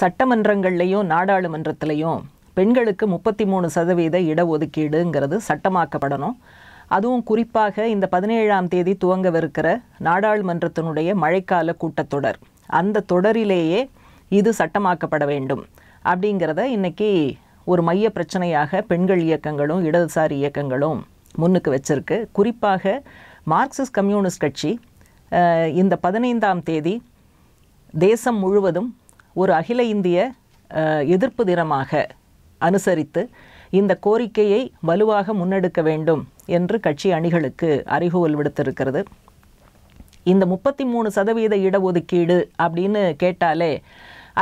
சட்டமன்றங்கள்லையும் நாடாளுமன்றத்திலையும் பெண்களுக்கு முப்பத்தி மூணு சதவீத இடஒதுக்கீடுங்கிறது சட்டமாக்கப்படணும் அதுவும் குறிப்பாக இந்த பதினேழாம் தேதி துவங்கவிருக்கிற நாடாளுமன்றத்தினுடைய மழைக்கால கூட்டத்தொடர் அந்த தொடரிலேயே இது சட்டமாக்கப்பட வேண்டும் அப்படிங்கிறத இன்றைக்கி ஒரு மைய பிரச்சனையாக பெண்கள் இயக்கங்களும் இடதுசாரி இயக்கங்களும் முன்னுக்கு வச்சிருக்கு குறிப்பாக மார்க்சிஸ்ட் கம்யூனிஸ்ட் கட்சி இந்த பதினைந்தாம் தேதி தேசம் முழுவதும் ஒரு அகில இந்திய எதிர்ப்பு தினமாக அனுசரித்து இந்த கோரிக்கையை வலுவாக முன்னெடுக்க வேண்டும் என்று கட்சி அணிகளுக்கு அறிகுவல் விடுத்திருக்கிறது இந்த முப்பத்தி மூணு சதவீத இடஒதுக்கீடு அப்படின்னு கேட்டாலே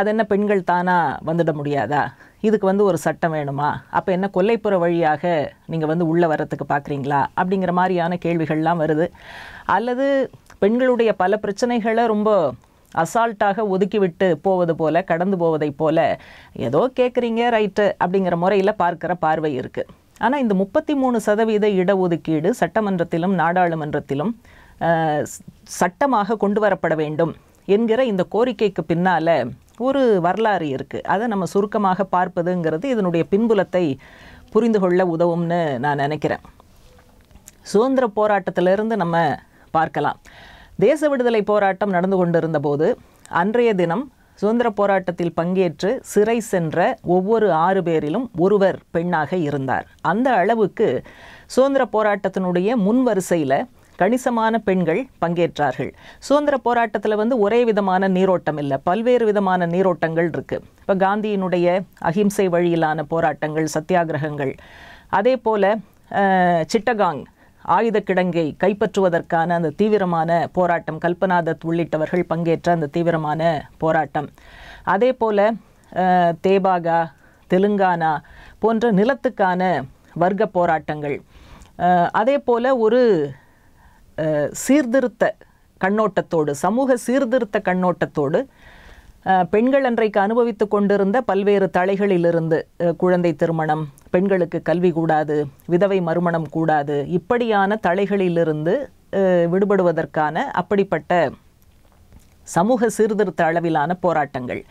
அது என்ன பெண்கள் தானாக வந்துட முடியாதா இதுக்கு வந்து ஒரு சட்டம் வேணுமா அப்போ என்ன கொல்லைப்புற வழியாக நீங்கள் வந்து உள்ளே வரத்துக்கு பார்க்குறீங்களா அப்படிங்கிற மாதிரியான கேள்விகள்லாம் வருது அல்லது பெண்களுடைய பல பிரச்சனைகளை ரொம்ப அசால்ட்டாக ஒதுக்கிவிட்டு போவது போல கடந்து போவதைப் போல ஏதோ கேட்குறீங்க ரைட்டு அப்படிங்கிற முறையில் பார்க்குற பார்வை இருக்குது ஆனால் இந்த முப்பத்தி மூணு சதவீத இடஒதுக்கீடு சட்டமன்றத்திலும் நாடாளுமன்றத்திலும் சட்டமாக கொண்டு வரப்பட வேண்டும் என்கிற இந்த கோரிக்கைக்கு பின்னால் ஒரு வரலாறு இருக்குது அதை நம்ம சுருக்கமாக பார்ப்பதுங்கிறது இதனுடைய பின்புலத்தை புரிந்து கொள்ள உதவும்னு நான் நினைக்கிறேன் சுதந்திர போராட்டத்திலிருந்து நம்ம பார்க்கலாம் தேச விடுதலை போராட்டம் நடந்து கொண்டிருந்த போது அன்றைய தினம் சுதந்திர போராட்டத்தில் பங்கேற்று சிறை சென்ற ஒவ்வொரு ஆறு பேரிலும் ஒருவர் பெண்ணாக இருந்தார் அந்த அளவுக்கு சுதந்திர போராட்டத்தினுடைய முன் வரிசையில் கணிசமான பெண்கள் பங்கேற்றார்கள் சுதந்திர போராட்டத்தில் வந்து ஒரே விதமான நீரோட்டம் இல்லை பல்வேறு விதமான நீரோட்டங்கள் இருக்கு இப்போ காந்தியினுடைய அகிம்சை வழியிலான போராட்டங்கள் சத்தியாகிரகங்கள் அதே போல் சிட்டகாங் ஆயுதக்கிடங்கை கைப்பற்றுவதற்கான அந்த தீவிரமான போராட்டம் கல்பனாதத் உள்ளிட்டவர்கள் பங்கேற்ற அந்த தீவிரமான போராட்டம் அதே போல் தேபாகா தெலுங்கானா போன்ற நிலத்துக்கான வர்க்க போராட்டங்கள் அதே போல் ஒரு சீர்திருத்த கண்ணோட்டத்தோடு சமூக சீர்திருத்த கண்ணோட்டத்தோடு பெண்கள் அன்றைக்கு அனுபவித்து கொண்டிருந்த பல்வேறு தலைகளிலிருந்து குழந்தை திருமணம் பெண்களுக்கு கல்வி கூடாது விதவை மறுமணம் கூடாது இப்படியான தலைகளிலிருந்து விடுபடுவதற்கான அப்படிப்பட்ட சமூக சீர்திருத்த அளவிலான போராட்டங்கள்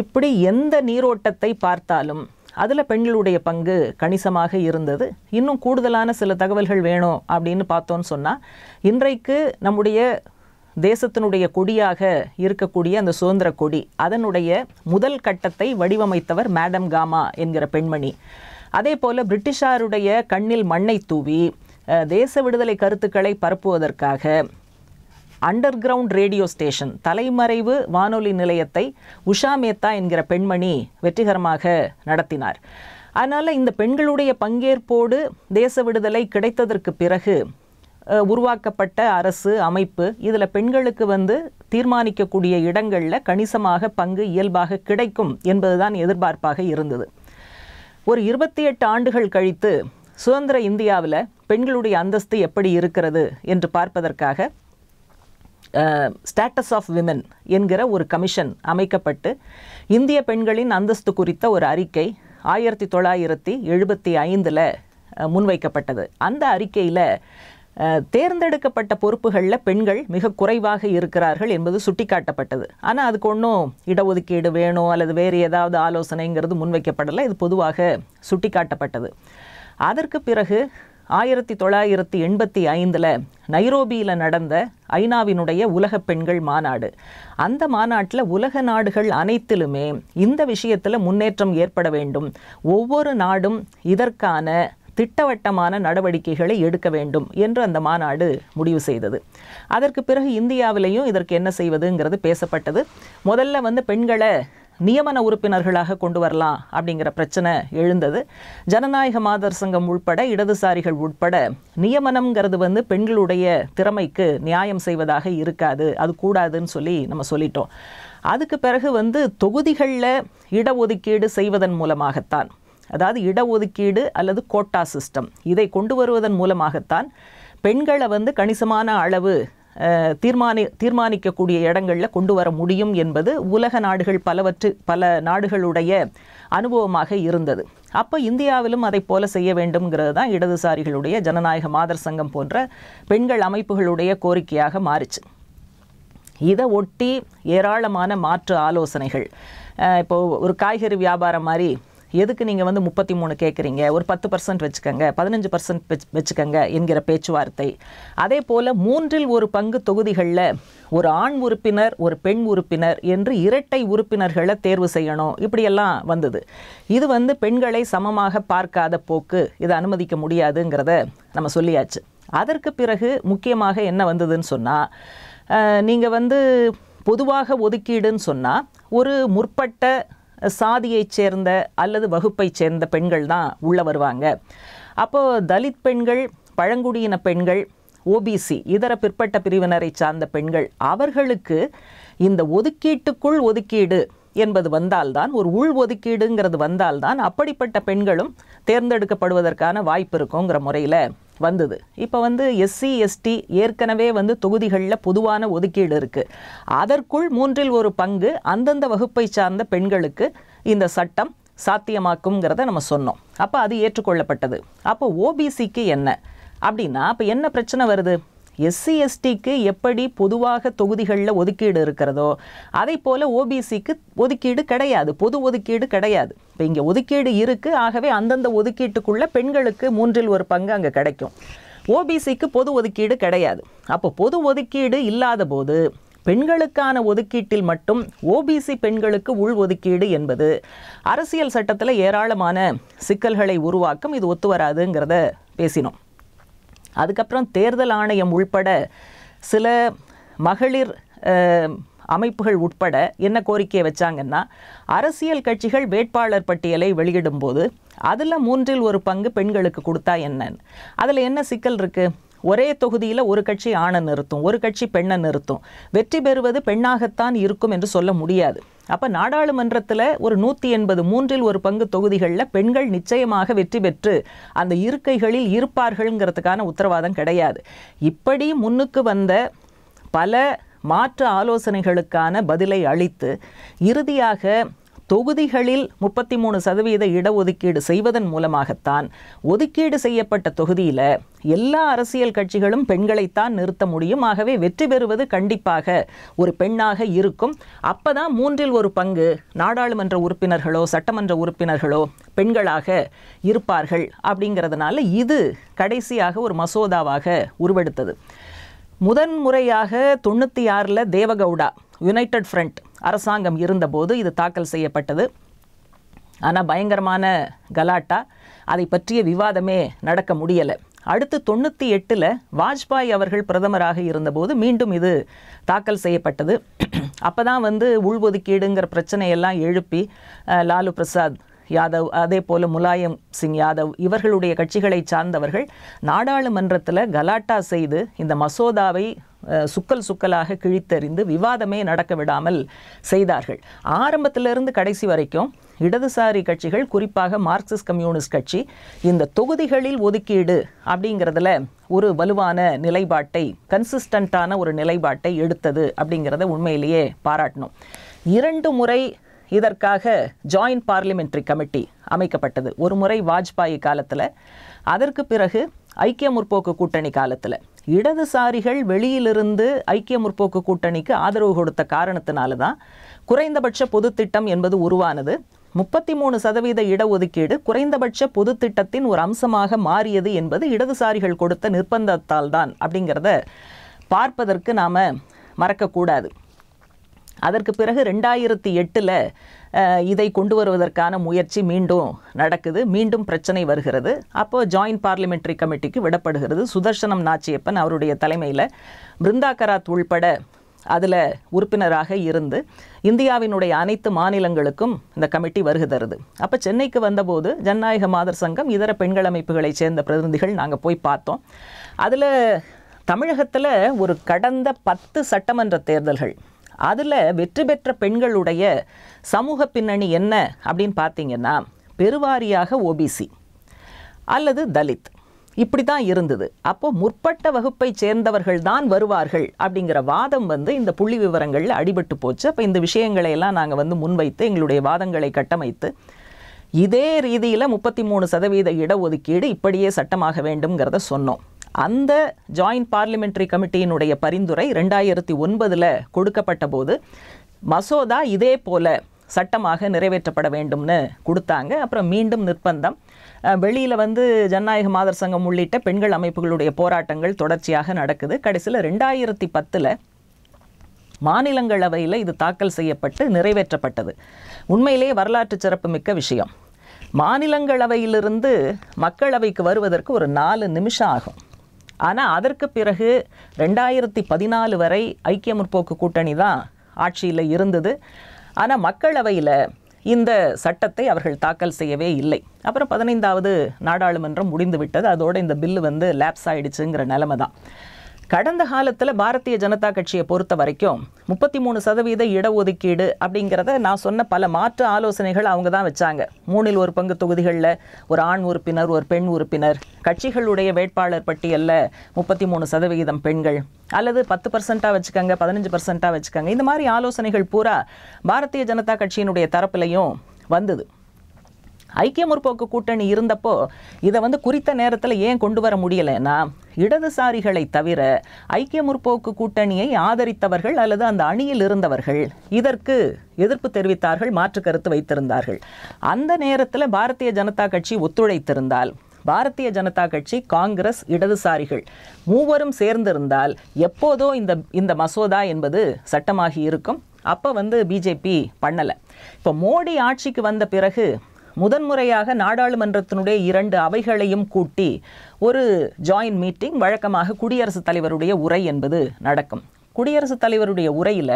இப்படி எந்த நீரோட்டத்தை பார்த்தாலும் அதில் பெண்களுடைய பங்கு கணிசமாக இருந்தது இன்னும் கூடுதலான சில தகவல்கள் வேணும் அப்படின்னு பார்த்தோன்னு சொன்னால் இன்றைக்கு நம்முடைய தேசத்தினுடைய கொடியாக இருக்கக்கூடிய அந்த சுதந்திர கொடி அதனுடைய முதல் கட்டத்தை வடிவமைத்தவர் மேடம் காமா என்கிற பெண்மணி அதே போல் பிரிட்டிஷாருடைய கண்ணில் மண்ணை தூவி தேச விடுதலை கருத்துக்களை பரப்புவதற்காக அண்டர் கிரவுண்ட் ரேடியோ ஸ்டேஷன் தலைமறைவு வானொலி நிலையத்தை உஷா மேத்தா என்கிற பெண்மணி வெற்றிகரமாக நடத்தினார் அதனால் இந்த பெண்களுடைய பங்கேற்போடு தேச விடுதலை கிடைத்ததற்கு பிறகு உருவாக்கப்பட்ட அரசு அமைப்பு இதில் பெண்களுக்கு வந்து தீர்மானிக்கக்கூடிய இடங்களில் கணிசமாக பங்கு இயல்பாக கிடைக்கும் என்பதுதான் எதிர்பார்ப்பாக இருந்தது ஒரு இருபத்தி எட்டு ஆண்டுகள் கழித்து சுதந்திர இந்தியாவில் பெண்களுடைய அந்தஸ்து எப்படி இருக்கிறது என்று பார்ப்பதற்காக ஸ்டேட்டஸ் ஆஃப் விமன் என்கிற ஒரு கமிஷன் அமைக்கப்பட்டு இந்திய பெண்களின் அந்தஸ்து குறித்த ஒரு அறிக்கை ஆயிரத்தி தொள்ளாயிரத்தி எழுபத்தி ஐந்தில் முன்வைக்கப்பட்டது அந்த அறிக்கையில் தேர்ந்தெடுக்கப்பட்ட பொறுப்புகளில் பெண்கள் மிக குறைவாக இருக்கிறார்கள் என்பது சுட்டிக்காட்டப்பட்டது ஆனால் அதுக்கு ஒன்றும் இடஒதுக்கீடு வேணும் அல்லது வேறு ஏதாவது ஆலோசனைங்கிறது முன்வைக்கப்படலை இது பொதுவாக சுட்டிக்காட்டப்பட்டது அதற்கு பிறகு ஆயிரத்தி தொள்ளாயிரத்தி எண்பத்தி ஐந்தில் நைரோபியில் நடந்த ஐநாவினுடைய உலக பெண்கள் மாநாடு அந்த மாநாட்டில் உலக நாடுகள் அனைத்திலுமே இந்த விஷயத்தில் முன்னேற்றம் ஏற்பட வேண்டும் ஒவ்வொரு நாடும் இதற்கான திட்டவட்டமான நடவடிக்கைகளை எடுக்க வேண்டும் என்று அந்த மாநாடு முடிவு செய்தது அதற்கு பிறகு இந்தியாவிலையும் இதற்கு என்ன செய்வதுங்கிறது பேசப்பட்டது முதல்ல வந்து பெண்களை நியமன உறுப்பினர்களாக கொண்டு வரலாம் அப்படிங்கிற பிரச்சனை எழுந்தது ஜனநாயக மாதர் சங்கம் உட்பட இடதுசாரிகள் உட்பட நியமனம்ங்கிறது வந்து பெண்களுடைய திறமைக்கு நியாயம் செய்வதாக இருக்காது அது கூடாதுன்னு சொல்லி நம்ம சொல்லிட்டோம் அதுக்கு பிறகு வந்து தொகுதிகளில் இடஒதுக்கீடு செய்வதன் மூலமாகத்தான் அதாவது இடஒதுக்கீடு அல்லது கோட்டா சிஸ்டம் இதை கொண்டு வருவதன் மூலமாகத்தான் பெண்களை வந்து கணிசமான அளவு தீர்மானி தீர்மானிக்கக்கூடிய இடங்களில் கொண்டு வர முடியும் என்பது உலக நாடுகள் பலவற்று பல நாடுகளுடைய அனுபவமாக இருந்தது அப்போ இந்தியாவிலும் அதை போல செய்ய வேண்டும்ங்கிறது தான் இடதுசாரிகளுடைய ஜனநாயக மாதர் சங்கம் போன்ற பெண்கள் அமைப்புகளுடைய கோரிக்கையாக மாறிச்சு இதை ஒட்டி ஏராளமான மாற்று ஆலோசனைகள் இப்போது ஒரு காய்கறி வியாபாரம் மாதிரி எதுக்கு நீங்கள் வந்து முப்பத்தி மூணு கேட்குறீங்க ஒரு பத்து பர்சன்ட் வச்சுக்கோங்க பதினஞ்சு பர்சன்ட் வச்சுக்கோங்க என்கிற பேச்சுவார்த்தை அதே போல் மூன்றில் ஒரு பங்கு தொகுதிகளில் ஒரு ஆண் உறுப்பினர் ஒரு பெண் உறுப்பினர் என்று இரட்டை உறுப்பினர்களை தேர்வு செய்யணும் இப்படியெல்லாம் வந்தது இது வந்து பெண்களை சமமாக பார்க்காத போக்கு இதை அனுமதிக்க முடியாதுங்கிறத நம்ம சொல்லியாச்சு அதற்கு பிறகு முக்கியமாக என்ன வந்ததுன்னு சொன்னால் நீங்கள் வந்து பொதுவாக ஒதுக்கீடுன்னு சொன்னால் ஒரு முற்பட்ட சாதியைச் சேர்ந்த அல்லது வகுப்பைச் சேர்ந்த பெண்கள் தான் உள்ளே வருவாங்க அப்போது தலித் பெண்கள் பழங்குடியின பெண்கள் ஓபிசி இதர பிற்பட்ட பிரிவினரை சார்ந்த பெண்கள் அவர்களுக்கு இந்த ஒதுக்கீட்டுக்குள் ஒதுக்கீடு என்பது வந்தால்தான் ஒரு உள் ஒதுக்கீடுங்கிறது வந்தால்தான் அப்படிப்பட்ட பெண்களும் தேர்ந்தெடுக்கப்படுவதற்கான வாய்ப்பு இருக்குங்கிற முறையில் வந்தது இப்போ வந்து எஸ்சி எஸ்டி ஏற்கனவே வந்து தொகுதிகளில் பொதுவான ஒதுக்கீடு இருக்குது அதற்குள் மூன்றில் ஒரு பங்கு அந்தந்த வகுப்பை சார்ந்த பெண்களுக்கு இந்த சட்டம் சாத்தியமாக்குங்கிறத நம்ம சொன்னோம் அப்போ அது ஏற்றுக்கொள்ளப்பட்டது அப்போ ஓபிசிக்கு என்ன அப்படின்னா அப்போ என்ன பிரச்சனை வருது எஸ்சி எஸ்டிக்கு எப்படி பொதுவாக தொகுதிகளில் ஒதுக்கீடு இருக்கிறதோ அதே போல் ஓபிசிக்கு ஒதுக்கீடு கிடையாது பொது ஒதுக்கீடு கிடையாது இப்போ இங்கே ஒதுக்கீடு இருக்குது ஆகவே அந்தந்த ஒதுக்கீட்டுக்குள்ளே பெண்களுக்கு மூன்றில் ஒரு பங்கு அங்கே கிடைக்கும் ஓபிசிக்கு பொது ஒதுக்கீடு கிடையாது அப்போ பொது ஒதுக்கீடு இல்லாத போது பெண்களுக்கான ஒதுக்கீட்டில் மட்டும் ஓபிசி பெண்களுக்கு உள் ஒதுக்கீடு என்பது அரசியல் சட்டத்தில் ஏராளமான சிக்கல்களை உருவாக்கும் இது ஒத்து வராதுங்கிறத பேசினோம் அதுக்கப்புறம் தேர்தல் ஆணையம் உள்பட சில மகளிர் அமைப்புகள் உட்பட என்ன கோரிக்கையை வச்சாங்கன்னா அரசியல் கட்சிகள் வேட்பாளர் பட்டியலை வெளியிடும்போது அதில் மூன்றில் ஒரு பங்கு பெண்களுக்கு கொடுத்தா என்னன்னு அதில் என்ன சிக்கல் இருக்குது ஒரே தொகுதியில் ஒரு கட்சி ஆணை நிறுத்தும் ஒரு கட்சி பெண்ணை நிறுத்தும் வெற்றி பெறுவது பெண்ணாகத்தான் இருக்கும் என்று சொல்ல முடியாது அப்போ நாடாளுமன்றத்தில் ஒரு நூற்றி எண்பது மூன்றில் ஒரு பங்கு தொகுதிகளில் பெண்கள் நிச்சயமாக வெற்றி பெற்று அந்த இருக்கைகளில் இருப்பார்கள்ங்கிறதுக்கான உத்தரவாதம் கிடையாது இப்படி முன்னுக்கு வந்த பல மாற்று ஆலோசனைகளுக்கான பதிலை அளித்து இறுதியாக தொகுதிகளில் முப்பத்தி மூணு சதவீத இடஒதுக்கீடு செய்வதன் மூலமாகத்தான் ஒதுக்கீடு செய்யப்பட்ட தொகுதியில் எல்லா அரசியல் கட்சிகளும் பெண்களைத்தான் நிறுத்த முடியும் ஆகவே வெற்றி பெறுவது கண்டிப்பாக ஒரு பெண்ணாக இருக்கும் அப்பதான் மூன்றில் ஒரு பங்கு நாடாளுமன்ற உறுப்பினர்களோ சட்டமன்ற உறுப்பினர்களோ பெண்களாக இருப்பார்கள் அப்படிங்கிறதுனால இது கடைசியாக ஒரு மசோதாவாக உருவெடுத்தது முதன்முறையாக தொண்ணூற்றி ஆறில் தேவகவுடா யுனைடெட் ஃப்ரண்ட் அரசாங்கம் இருந்தபோது இது தாக்கல் செய்யப்பட்டது ஆனால் பயங்கரமான கலாட்டா அதை பற்றிய விவாதமே நடக்க முடியலை அடுத்து தொண்ணூற்றி எட்டில் வாஜ்பாய் அவர்கள் பிரதமராக இருந்தபோது மீண்டும் இது தாக்கல் செய்யப்பட்டது அப்போ தான் வந்து உள்ஒதுக்கீடுங்கிற பிரச்சனையெல்லாம் எழுப்பி லாலு பிரசாத் யாதவ் அதே போல் முலாயம் சிங் யாதவ் இவர்களுடைய கட்சிகளை சார்ந்தவர்கள் நாடாளுமன்றத்தில் கலாட்டா செய்து இந்த மசோதாவை சுக்கல் சுக்கலாக கிழித்தறிந்து விவாதமே நடக்க விடாமல் செய்தார்கள் ஆரம்பத்திலிருந்து கடைசி வரைக்கும் இடதுசாரி கட்சிகள் குறிப்பாக மார்க்சிஸ்ட் கம்யூனிஸ்ட் கட்சி இந்த தொகுதிகளில் ஒதுக்கீடு அப்படிங்கிறதுல ஒரு வலுவான நிலைப்பாட்டை கன்சிஸ்டண்ட்டான ஒரு நிலைப்பாட்டை எடுத்தது அப்படிங்கிறத உண்மையிலேயே பாராட்டணும் இரண்டு முறை இதற்காக ஜாயின் பார்லிமெண்ட்ரி கமிட்டி அமைக்கப்பட்டது ஒரு முறை வாஜ்பாய் காலத்தில் அதற்கு பிறகு ஐக்கிய முற்போக்கு கூட்டணி காலத்தில் இடதுசாரிகள் வெளியிலிருந்து ஐக்கிய முற்போக்கு கூட்டணிக்கு ஆதரவு கொடுத்த காரணத்தினால தான் குறைந்தபட்ச பொது திட்டம் என்பது உருவானது முப்பத்தி மூணு சதவீத இடஒதுக்கீடு குறைந்தபட்ச பொது திட்டத்தின் ஒரு அம்சமாக மாறியது என்பது இடதுசாரிகள் கொடுத்த நிர்பந்தத்தால் தான் அப்படிங்கிறத பார்ப்பதற்கு நாம் மறக்கக்கூடாது அதற்கு பிறகு ரெண்டாயிரத்தி எட்டில் இதை கொண்டு வருவதற்கான முயற்சி மீண்டும் நடக்குது மீண்டும் பிரச்சனை வருகிறது அப்போது ஜாயின்ட் பார்லிமெண்ட்ரி கமிட்டிக்கு விடப்படுகிறது சுதர்சனம் நாச்சியப்பன் அவருடைய தலைமையில் பிருந்தா கராத் உள்பட அதில் உறுப்பினராக இருந்து இந்தியாவினுடைய அனைத்து மாநிலங்களுக்கும் இந்த கமிட்டி வருகை தருது அப்போ சென்னைக்கு வந்தபோது ஜனநாயக மாதர் சங்கம் இதர பெண்கள் அமைப்புகளை சேர்ந்த பிரதிநிதிகள் நாங்கள் போய் பார்த்தோம் அதில் தமிழகத்தில் ஒரு கடந்த பத்து சட்டமன்ற தேர்தல்கள் அதில் வெற்றி பெற்ற பெண்களுடைய சமூக பின்னணி என்ன அப்படின்னு பார்த்தீங்கன்னா பெருவாரியாக ஓபிசி அல்லது தலித் இப்படி தான் இருந்தது அப்போ முற்பட்ட வகுப்பை சேர்ந்தவர்கள் தான் வருவார்கள் அப்படிங்கிற வாதம் வந்து இந்த புள்ளி விவரங்களில் அடிபட்டு போச்சு அப்போ இந்த விஷயங்களை எல்லாம் நாங்கள் வந்து முன்வைத்து எங்களுடைய வாதங்களை கட்டமைத்து இதே ரீதியில் முப்பத்தி மூணு சதவீத இடஒதுக்கீடு இப்படியே சட்டமாக வேண்டும்ங்கிறத சொன்னோம் அந்த ஜாயிண்ட் பார்லிமெண்ட்ரி கமிட்டியினுடைய பரிந்துரை ரெண்டாயிரத்தி ஒன்பதில் கொடுக்கப்பட்ட போது மசோதா இதே போல் சட்டமாக நிறைவேற்றப்பட வேண்டும்னு கொடுத்தாங்க அப்புறம் மீண்டும் நிர்பந்தம் வெளியில் வந்து ஜனநாயக மாதர் சங்கம் உள்ளிட்ட பெண்கள் அமைப்புகளுடைய போராட்டங்கள் தொடர்ச்சியாக நடக்குது கடைசியில் ரெண்டாயிரத்தி பத்தில் மாநிலங்களவையில் இது தாக்கல் செய்யப்பட்டு நிறைவேற்றப்பட்டது உண்மையிலே வரலாற்று சிறப்புமிக்க விஷயம் மாநிலங்களவையிலிருந்து மக்களவைக்கு வருவதற்கு ஒரு நாலு நிமிஷம் ஆகும் ஆனால் அதற்கு பிறகு ரெண்டாயிரத்தி பதினாலு வரை ஐக்கிய முற்போக்கு கூட்டணி தான் ஆட்சியில் இருந்தது ஆனால் மக்களவையில் இந்த சட்டத்தை அவர்கள் தாக்கல் செய்யவே இல்லை அப்புறம் பதினைந்தாவது நாடாளுமன்றம் முடிந்துவிட்டது அதோடு இந்த பில்லு வந்து லேப்ஸ் ஆயிடுச்சுங்கிற நிலைமை தான் கடந்த காலத்தில் பாரதிய ஜனதா கட்சியை பொறுத்த வரைக்கும் முப்பத்தி மூணு சதவீத இடஒதுக்கீடு அப்படிங்கிறத நான் சொன்ன பல மாற்று ஆலோசனைகள் அவங்க தான் வச்சாங்க மூணில் ஒரு பங்கு தொகுதிகளில் ஒரு ஆண் உறுப்பினர் ஒரு பெண் உறுப்பினர் கட்சிகளுடைய வேட்பாளர் பட்டியலில் முப்பத்தி மூணு சதவிகிதம் பெண்கள் அல்லது பத்து பர்சண்ட்டாக வச்சுக்கோங்க பதினஞ்சு பர்சன்ட்டாக வச்சுக்கோங்க இந்த மாதிரி ஆலோசனைகள் பூரா பாரதிய ஜனதா கட்சியினுடைய தரப்புலையும் வந்தது ஐக்கிய முற்போக்கு கூட்டணி இருந்தப்போ இதை வந்து குறித்த நேரத்தில் ஏன் கொண்டு வர முடியலைன்னா இடதுசாரிகளை தவிர ஐக்கிய முற்போக்கு கூட்டணியை ஆதரித்தவர்கள் அல்லது அந்த அணியில் இருந்தவர்கள் இதற்கு எதிர்ப்பு தெரிவித்தார்கள் மாற்று கருத்து வைத்திருந்தார்கள் அந்த நேரத்தில் பாரதிய ஜனதா கட்சி ஒத்துழைத்திருந்தால் பாரதிய ஜனதா கட்சி காங்கிரஸ் இடதுசாரிகள் மூவரும் சேர்ந்திருந்தால் எப்போதோ இந்த இந்த மசோதா என்பது சட்டமாகி இருக்கும் அப்போ வந்து பிஜேபி பண்ணலை இப்போ மோடி ஆட்சிக்கு வந்த பிறகு முதன்முறையாக நாடாளுமன்றத்தினுடைய இரண்டு அவைகளையும் கூட்டி ஒரு ஜாயின்ட் மீட்டிங் வழக்கமாக குடியரசுத் தலைவருடைய உரை என்பது நடக்கும் குடியரசுத் தலைவருடைய உரையில்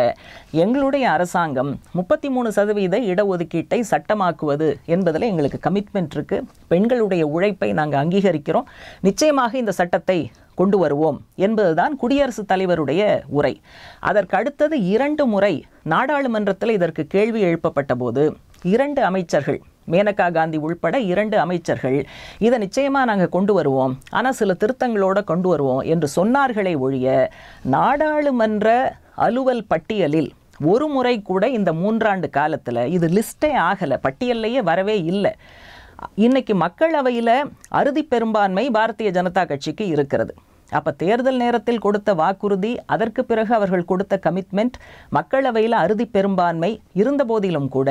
எங்களுடைய அரசாங்கம் முப்பத்தி மூணு சதவீத இடஒதுக்கீட்டை சட்டமாக்குவது என்பதில் எங்களுக்கு கமிட்மெண்ட் இருக்குது பெண்களுடைய உழைப்பை நாங்கள் அங்கீகரிக்கிறோம் நிச்சயமாக இந்த சட்டத்தை கொண்டு வருவோம் என்பதுதான் குடியரசுத் தலைவருடைய உரை அதற்கு அடுத்தது இரண்டு முறை நாடாளுமன்றத்தில் இதற்கு கேள்வி எழுப்பப்பட்ட போது இரண்டு அமைச்சர்கள் மேனகா காந்தி உள்பட இரண்டு அமைச்சர்கள் இதை நிச்சயமாக நாங்கள் கொண்டு வருவோம் ஆனால் சில திருத்தங்களோடு கொண்டு வருவோம் என்று சொன்னார்களே ஒழிய நாடாளுமன்ற அலுவல் பட்டியலில் ஒரு முறை கூட இந்த மூன்றாண்டு காலத்தில் இது லிஸ்டே ஆகலை பட்டியல்லையே வரவே இல்லை இன்னைக்கு மக்களவையில் அறுதி பெரும்பான்மை பாரதிய ஜனதா கட்சிக்கு இருக்கிறது அப்போ தேர்தல் நேரத்தில் கொடுத்த வாக்குறுதி அதற்கு பிறகு அவர்கள் கொடுத்த கமிட்மெண்ட் மக்களவையில் அறுதி பெரும்பான்மை இருந்தபோதிலும் கூட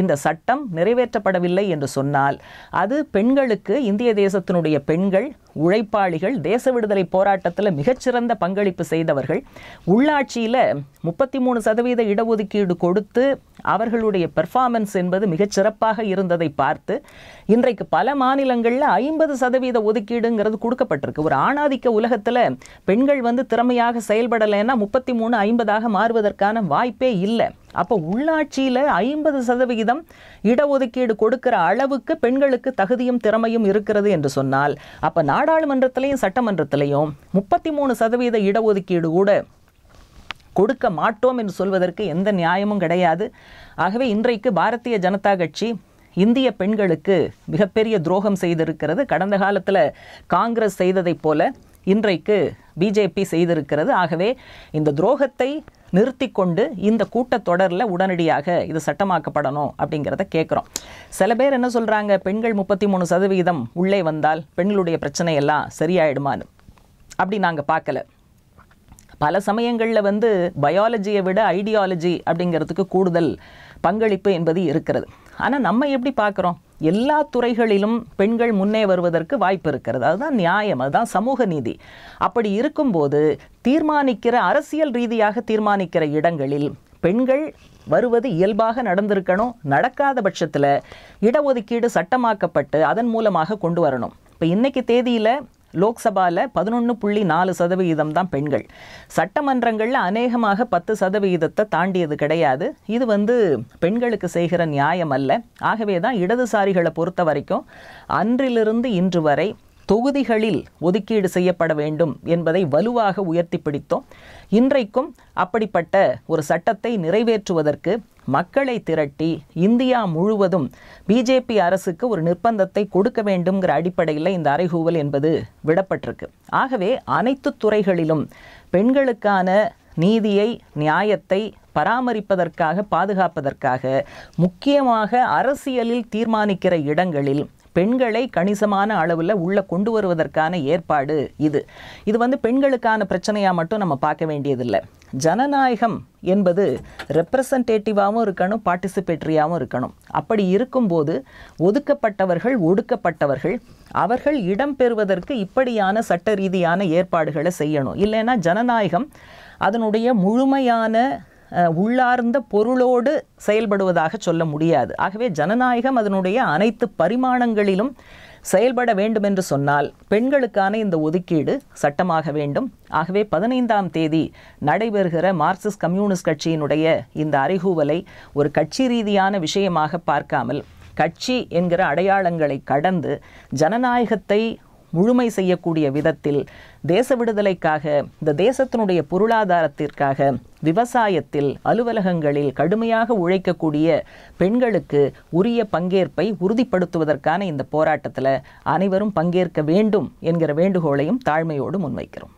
இந்த சட்டம் நிறைவேற்றப்படவில்லை என்று சொன்னால் அது பெண்களுக்கு இந்திய தேசத்தினுடைய பெண்கள் உழைப்பாளிகள் தேச விடுதலை போராட்டத்தில் மிகச்சிறந்த பங்களிப்பு செய்தவர்கள் உள்ளாட்சியில் முப்பத்தி மூணு சதவீத இடஒதுக்கீடு கொடுத்து அவர்களுடைய பெர்ஃபார்மன்ஸ் என்பது மிகச்சிறப்பாக இருந்ததை பார்த்து இன்றைக்கு பல மாநிலங்களில் ஐம்பது சதவீத ஒதுக்கீடுங்கிறது கொடுக்கப்பட்டிருக்கு ஒரு ஆணாதிக்க உலகத்தில் பெண்கள் வந்து திறமையாக செயல்படலைன்னா முப்பத்தி மூணு ஐம்பதாக மாறுவதற்கான வாய்ப்பே இல்லை அப்போ உள்ளாட்சியில் ஐம்பது சதவிகிதம் இடஒதுக்கீடு கொடுக்கிற அளவுக்கு பெண்களுக்கு தகுதியும் திறமையும் இருக்கிறது என்று சொன்னால் அப்போ நாடாளுமன்றத்திலையும் சட்டமன்றத்திலையும் முப்பத்தி மூணு சதவீத இடஒதுக்கீடு கூட கொடுக்க மாட்டோம் என்று சொல்வதற்கு எந்த நியாயமும் கிடையாது ஆகவே இன்றைக்கு பாரதிய ஜனதா கட்சி இந்திய பெண்களுக்கு மிகப்பெரிய துரோகம் செய்திருக்கிறது கடந்த காலத்தில் காங்கிரஸ் செய்ததைப் போல இன்றைக்கு பிஜேபி செய்திருக்கிறது ஆகவே இந்த துரோகத்தை நிறுத்தி கொண்டு இந்த கூட்டத்தொடரில் உடனடியாக இது சட்டமாக்கப்படணும் அப்படிங்கிறத கேட்குறோம் சில பேர் என்ன சொல்கிறாங்க பெண்கள் முப்பத்தி மூணு சதவீதம் உள்ளே வந்தால் பெண்களுடைய பிரச்சனையெல்லாம் சரியாயிடுமான்னு அப்படி நாங்கள் பார்க்கல பல சமயங்களில் வந்து பயாலஜியை விட ஐடியாலஜி அப்படிங்கிறதுக்கு கூடுதல் பங்களிப்பு என்பது இருக்கிறது ஆனால் நம்ம எப்படி பார்க்குறோம் எல்லா துறைகளிலும் பெண்கள் முன்னே வருவதற்கு வாய்ப்பு இருக்கிறது அதுதான் நியாயம் அதுதான் சமூக நீதி அப்படி இருக்கும்போது தீர்மானிக்கிற அரசியல் ரீதியாக தீர்மானிக்கிற இடங்களில் பெண்கள் வருவது இயல்பாக நடந்திருக்கணும் நடக்காத பட்சத்தில் இடஒதுக்கீடு சட்டமாக்கப்பட்டு அதன் மூலமாக கொண்டு வரணும் இப்போ இன்றைக்கி தேதியில் லோக்சபாவில் பதினொன்று புள்ளி நாலு சதவிகிதம் தான் பெண்கள் சட்டமன்றங்களில் அநேகமாக பத்து சதவிகிதத்தை தாண்டியது கிடையாது இது வந்து பெண்களுக்கு செய்கிற நியாயம் அல்ல ஆகவே தான் இடதுசாரிகளை பொறுத்த வரைக்கும் அன்றிலிருந்து இன்று வரை தொகுதிகளில் ஒதுக்கீடு செய்யப்பட வேண்டும் என்பதை வலுவாக உயர்த்தி பிடித்தோம் இன்றைக்கும் அப்படிப்பட்ட ஒரு சட்டத்தை நிறைவேற்றுவதற்கு மக்களை திரட்டி இந்தியா முழுவதும் பிஜேபி அரசுக்கு ஒரு நிர்பந்தத்தை கொடுக்க வேண்டும்ங்கிற அடிப்படையில் இந்த அறைகூவல் என்பது விடப்பட்டிருக்கு ஆகவே அனைத்து துறைகளிலும் பெண்களுக்கான நீதியை நியாயத்தை பராமரிப்பதற்காக பாதுகாப்பதற்காக முக்கியமாக அரசியலில் தீர்மானிக்கிற இடங்களில் பெண்களை கணிசமான அளவில் உள்ளே கொண்டு வருவதற்கான ஏற்பாடு இது இது வந்து பெண்களுக்கான பிரச்சனையாக மட்டும் நம்ம பார்க்க வேண்டியதில்லை ஜனநாயகம் என்பது ரெப்ரசன்டேட்டிவாகவும் இருக்கணும் பார்ட்டிசிபேட்டரியாகவும் இருக்கணும் அப்படி இருக்கும்போது ஒதுக்கப்பட்டவர்கள் ஒடுக்கப்பட்டவர்கள் அவர்கள் இடம்பெறுவதற்கு இப்படியான சட்ட ரீதியான ஏற்பாடுகளை செய்யணும் இல்லைன்னா ஜனநாயகம் அதனுடைய முழுமையான உள்ளார்ந்த பொருளோடு செயல்படுவதாக சொல்ல முடியாது ஆகவே ஜனநாயகம் அதனுடைய அனைத்து பரிமாணங்களிலும் செயல்பட வேண்டும் என்று சொன்னால் பெண்களுக்கான இந்த ஒதுக்கீடு சட்டமாக வேண்டும் ஆகவே பதினைந்தாம் தேதி நடைபெறுகிற மார்க்சிஸ்ட் கம்யூனிஸ்ட் கட்சியினுடைய இந்த அறிகூவலை ஒரு கட்சி ரீதியான விஷயமாக பார்க்காமல் கட்சி என்கிற அடையாளங்களை கடந்து ஜனநாயகத்தை முழுமை செய்யக்கூடிய விதத்தில் தேச விடுதலைக்காக இந்த தேசத்தினுடைய பொருளாதாரத்திற்காக விவசாயத்தில் அலுவலகங்களில் கடுமையாக உழைக்கக்கூடிய பெண்களுக்கு உரிய பங்கேற்பை உறுதிப்படுத்துவதற்கான இந்த போராட்டத்தில் அனைவரும் பங்கேற்க வேண்டும் என்கிற வேண்டுகோளையும் தாழ்மையோடு முன்வைக்கிறோம்